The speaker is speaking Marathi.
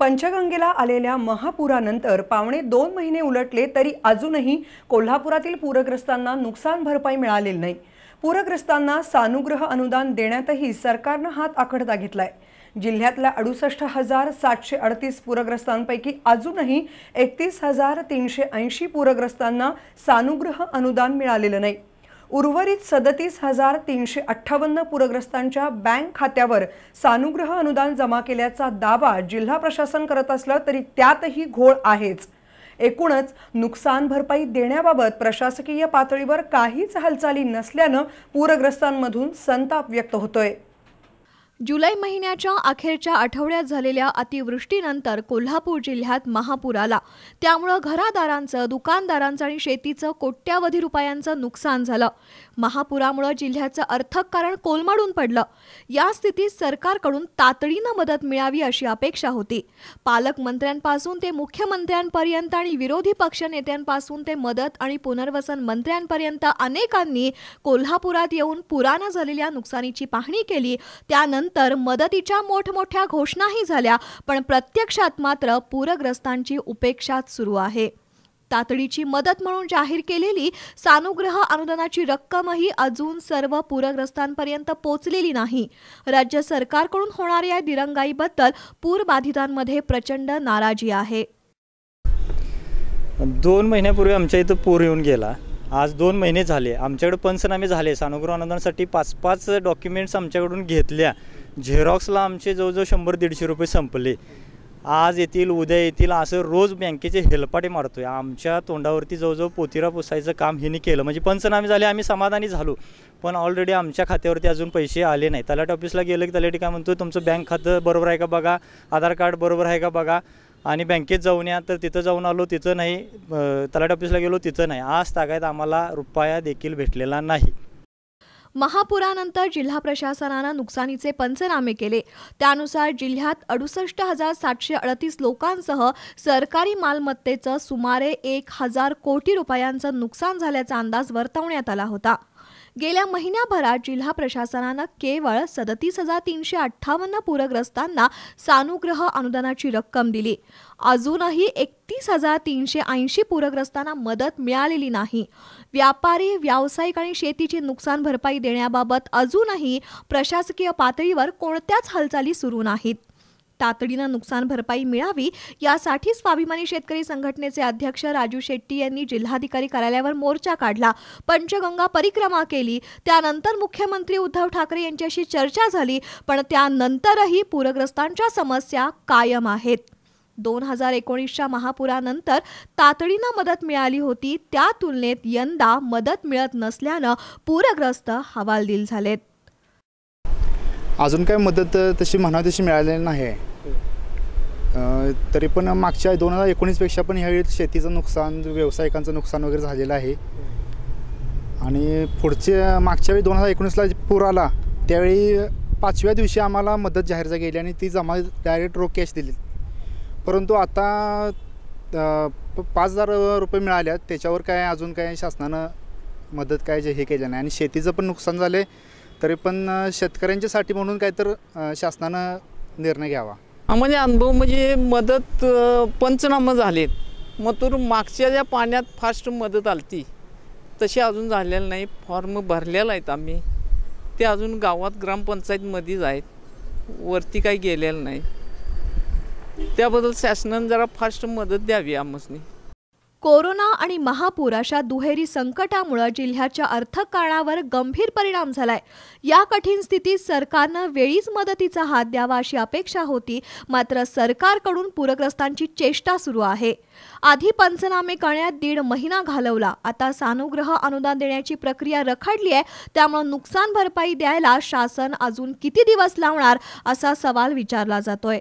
पंचगंगेला आलेल्या महापुरानंतर पावणे दोन महिने उलटले तरी अजूनही कोल्हापुरातील पूरग्रस्तांना नुकसान भरपाई मिळालेली नाही पूरग्रस्तांना सानुग्रह अनुदान देण्यातही सरकारनं हात आखडता घेतलाय जिल्ह्यातल्या अडुसष्ट हजार सातशे अडतीस पूरग्रस्तांपैकी अजूनही एकतीस हजार तीनशे ऐंशी पूरग्रस्तांना सानुग्रह अनुदान मिळालेलं नाही उर्वरित सदतीस हजार तीनशे अठ्ठावन्न पूरग्रस्तांच्या बँक खात्यावर सानुग्रह अनुदान जमा केल्याचा दावा जिल्हा प्रशासन करत असलं तरी त्यातही घोळ आहेच एकूणच नुकसान भरपाई देण्याबाबत प्रशासकीय पातळीवर काहीच हालचाली नसल्यानं पूरग्रस्तांमधून संताप व्यक्त होतोय जुलै महिन्याच्या अखेरच्या आठवड्यात झालेल्या अतिवृष्टीनंतर कोल्हापूर जिल्ह्यात महापूर आला त्यामुळं घरादारांचं दुकानदारांचं आणि शेतीचं कोट्यावधी रुपयांचं नुकसान झालं महापुरामुळं जिल्ह्याचं कारण कोलमडून पडलं या स्थितीत सरकारकडून तातडीनं मदत मिळावी अशी अपेक्षा होती पालकमंत्र्यांपासून ते मुख्यमंत्र्यांपर्यंत आणि विरोधी पक्षनेत्यांपासून ते मदत आणि पुनर्वसन मंत्र्यांपर्यंत अनेकांनी कोल्हापुरात येऊन पुरानं झालेल्या नुकसानीची पाहणी केली त्यानंतर नंतर मदतीच्या मोठमोठ्या घोषणाही झाल्या पण प्रत्यक्षात मात्र पूरग्रस्तांची उपेक्षाच सुरू आहे तातडीची मदत म्हणून जाहीर केलेली सानुग्रह अनुदानाची रक्कमही अजून सर्व पूरग्रस्तांपर्यंत पोचलेली नाही राज्य सरकारकडून होणाऱ्या दिरंगाईबद्दल पूरबाधितांमध्ये प्रचंड नाराजी आहे दोन महिन्यापूर्वी आमच्या इथं पूर येऊन गेला आज दोन महिने झाले आमच्याकडे पंचनामे झाले सानुग्रह अनुदानासाठी पाच पाच डॉक्युमेंट्स आमच्याकडून घेतल्या झेरॉक्सला आमचे जवळजवळ शंभर दीडशे रुपये संपले आज येतील उद्या येतील असं रोज बँकेचे हेलपाटे मारतो आहे आमच्या तोंडावरती जवळजवळ पोतिरा पुसायचं काम हिने केलं म्हणजे पंचनामे झाले आम्ही समाधानी झालो पण ऑलरेडी आमच्या खात्यावरती अजून पैसे आले नाही तलाट ऑफिसला गेलं की तलाठी काय म्हणतो तुमचं बँक खातं बरोबर आहे का बघा आधार कार्ड बरोबर आहे का बघा आणि बँकेत जाऊन या तर तिथं जाऊन आलो तिथं नाही तलाट ऑफिसला गेलो तिथं नाही आज तागायत आम्हाला रुपया देखील भेटलेला नाही महापुरानंतर जिल्हा प्रशासनानं नुकसानीचे पंचनामे केले त्यानुसार जिल्ह्यात अडुसष्ट हजार सातशे अडतीस लोकांसह सरकारी मालमत्तेचं सुमारे एक हजार कोटी रुपयांचं नुकसान झाल्याचा अंदाज वर्तवण्यात आला होता गेल्या महिन्याभरात जिल्हा प्रशासनानं केवळ सदतीस हजार तीनशे अठ्ठावन्न पूरग्रस्तांना सानुग्रह अनुदानाची रक्कम दिली अजूनही एकतीस हजार तीनशे ऐंशी पूरग्रस्तांना मदत मिळालेली नाही व्यापारी व्यावसायिक आणि शेतीची नुकसान भरपाई देण्याबाबत अजूनही प्रशासकीय पातळीवर कोणत्याच हालचाली सुरू नाहीत तातडीनं नुकसान भरपाई मिळावी यासाठी स्वाभिमानी शेतकरी संघटनेचे अध्यक्ष राजू शेट्टी यांनी जिल्हाधिकारी कार्यालयावर मोर्चा काढला पंचगंगा परिक्रमा केली त्यानंतर मुख्यमंत्री उद्धव ठाकरे यांच्याशी चर्चा झाली पण त्यानंतरही पूरग्रस्तांच्या समस्या कायम आहेत दोन हजार एकोणीसच्या महापुरानंतर तातडीनं मदत मिळाली होती त्या तुलनेत यंदा मदत मिळत नसल्यानं पूरग्रस्त हवालदिल झालेत अजून काय मदत तशी म्हणा तशी मिळालेली नाही तरी पण मागच्या दोन हजार एकोणीसपेक्षा पण ह्यावेळी शेतीचं नुकसान व्यावसायिकांचं नुकसान वगैरे झालेलं आहे आणि पुढच्या मागच्या वेळी दोन हजार एकोणीसला पूर आला त्यावेळी पाचव्या दिवशी आम्हाला मदत जाहीर गेली आणि ती जमा डायरेक्ट रोख कॅश दिली परंतु आता पाच हजार रुपये मिळाल्यात त्याच्यावर काय अजून काय शासनानं मदत काय जे हे केलं नाही आणि शेतीचं पण नुकसान आहे तरी पण शेतकऱ्यांच्यासाठी म्हणून तर शासनानं निर्णय घ्यावा आम्हाला म्हणजे अनुभव म्हणजे मदत पंचनामा झालेत मग तर मागच्या ज्या पाण्यात फास्ट मदत आलती तशी अजून झालेलं नाही फॉर्म भरलेला आहेत आम्ही ते अजून गावात ग्रामपंचायतमध्येच आहेत वरती काही गेलेलं नाही त्याबद्दल शासनानं जरा फास्ट मदत द्यावी आमसनी कोरोना आणि महापूर अशा दुहेरी संकटामुळे जिल्ह्याच्या अर्थकारणावर गंभीर परिणाम झालाय या कठीण स्थितीत सरकारनं वेळीच मदतीचा हात द्यावा अशी अपेक्षा होती मात्र सरकारकडून पूरग्रस्तांची चेष्टा सुरू आहे आधी पंचनामे करण्यात दीड महिना घालवला आता सानुग्रह अनुदान देण्याची प्रक्रिया रखडली आहे त्यामुळे नुकसान भरपाई द्यायला शासन अजून किती दिवस लावणार असा सवाल विचारला जातोय